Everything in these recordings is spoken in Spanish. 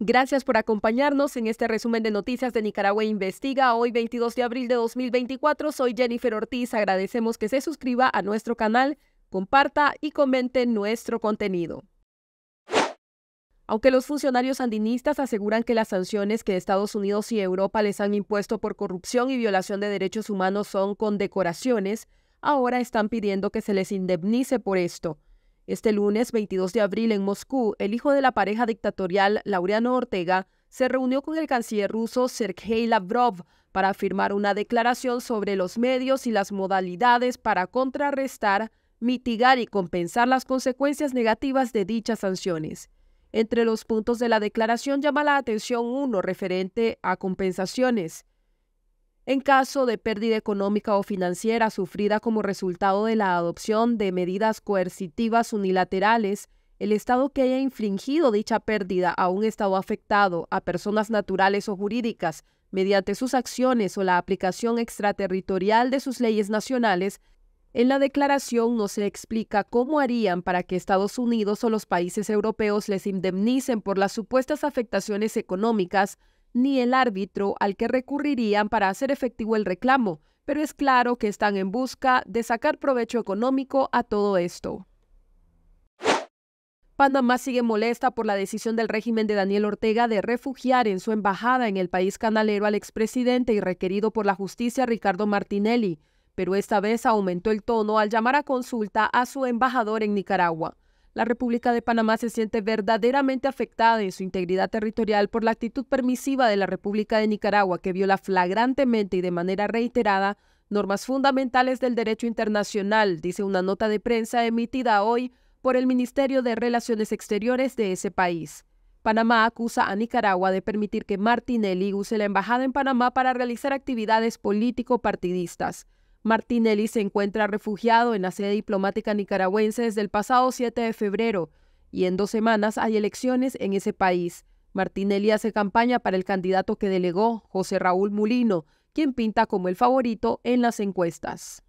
Gracias por acompañarnos en este resumen de noticias de Nicaragua Investiga. Hoy 22 de abril de 2024, soy Jennifer Ortiz. Agradecemos que se suscriba a nuestro canal, comparta y comente nuestro contenido. Aunque los funcionarios andinistas aseguran que las sanciones que Estados Unidos y Europa les han impuesto por corrupción y violación de derechos humanos son condecoraciones, ahora están pidiendo que se les indemnice por esto. Este lunes 22 de abril en Moscú, el hijo de la pareja dictatorial Laureano Ortega se reunió con el canciller ruso Sergei Lavrov para firmar una declaración sobre los medios y las modalidades para contrarrestar, mitigar y compensar las consecuencias negativas de dichas sanciones. Entre los puntos de la declaración llama la atención uno referente a compensaciones en caso de pérdida económica o financiera sufrida como resultado de la adopción de medidas coercitivas unilaterales, el Estado que haya infringido dicha pérdida a un Estado afectado, a personas naturales o jurídicas, mediante sus acciones o la aplicación extraterritorial de sus leyes nacionales, en la declaración no se explica cómo harían para que Estados Unidos o los países europeos les indemnicen por las supuestas afectaciones económicas ni el árbitro al que recurrirían para hacer efectivo el reclamo, pero es claro que están en busca de sacar provecho económico a todo esto. Panamá sigue molesta por la decisión del régimen de Daniel Ortega de refugiar en su embajada en el país canalero al expresidente y requerido por la justicia Ricardo Martinelli, pero esta vez aumentó el tono al llamar a consulta a su embajador en Nicaragua. La República de Panamá se siente verdaderamente afectada en su integridad territorial por la actitud permisiva de la República de Nicaragua, que viola flagrantemente y de manera reiterada normas fundamentales del derecho internacional, dice una nota de prensa emitida hoy por el Ministerio de Relaciones Exteriores de ese país. Panamá acusa a Nicaragua de permitir que Martinelli use la embajada en Panamá para realizar actividades político-partidistas. Martinelli se encuentra refugiado en la sede diplomática nicaragüense desde el pasado 7 de febrero y en dos semanas hay elecciones en ese país. Martinelli hace campaña para el candidato que delegó, José Raúl Mulino, quien pinta como el favorito en las encuestas.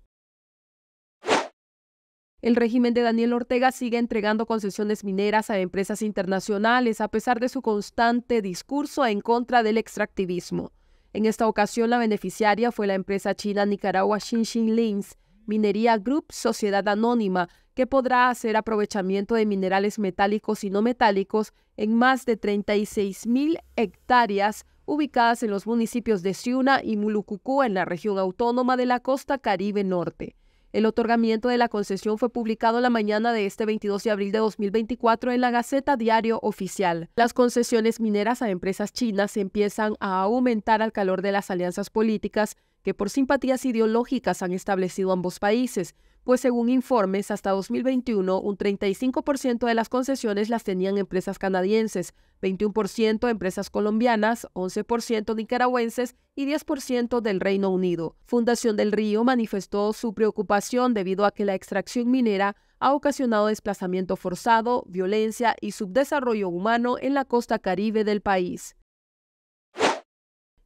El régimen de Daniel Ortega sigue entregando concesiones mineras a empresas internacionales a pesar de su constante discurso en contra del extractivismo. En esta ocasión, la beneficiaria fue la empresa china Nicaragua Xinxin Lins, Minería Group Sociedad Anónima, que podrá hacer aprovechamiento de minerales metálicos y no metálicos en más de 36 mil hectáreas ubicadas en los municipios de Ciuna y Mulucucú en la región autónoma de la costa Caribe Norte. El otorgamiento de la concesión fue publicado la mañana de este 22 de abril de 2024 en la Gaceta Diario Oficial. Las concesiones mineras a empresas chinas empiezan a aumentar al calor de las alianzas políticas que por simpatías ideológicas han establecido ambos países, pues según informes, hasta 2021 un 35% de las concesiones las tenían empresas canadienses, 21% empresas colombianas, 11% nicaragüenses y 10% del Reino Unido. Fundación del Río manifestó su preocupación debido a que la extracción minera ha ocasionado desplazamiento forzado, violencia y subdesarrollo humano en la costa caribe del país.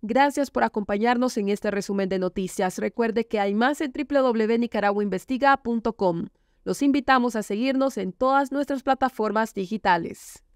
Gracias por acompañarnos en este resumen de noticias. Recuerde que hay más en www.nicaraguainvestiga.com. Los invitamos a seguirnos en todas nuestras plataformas digitales.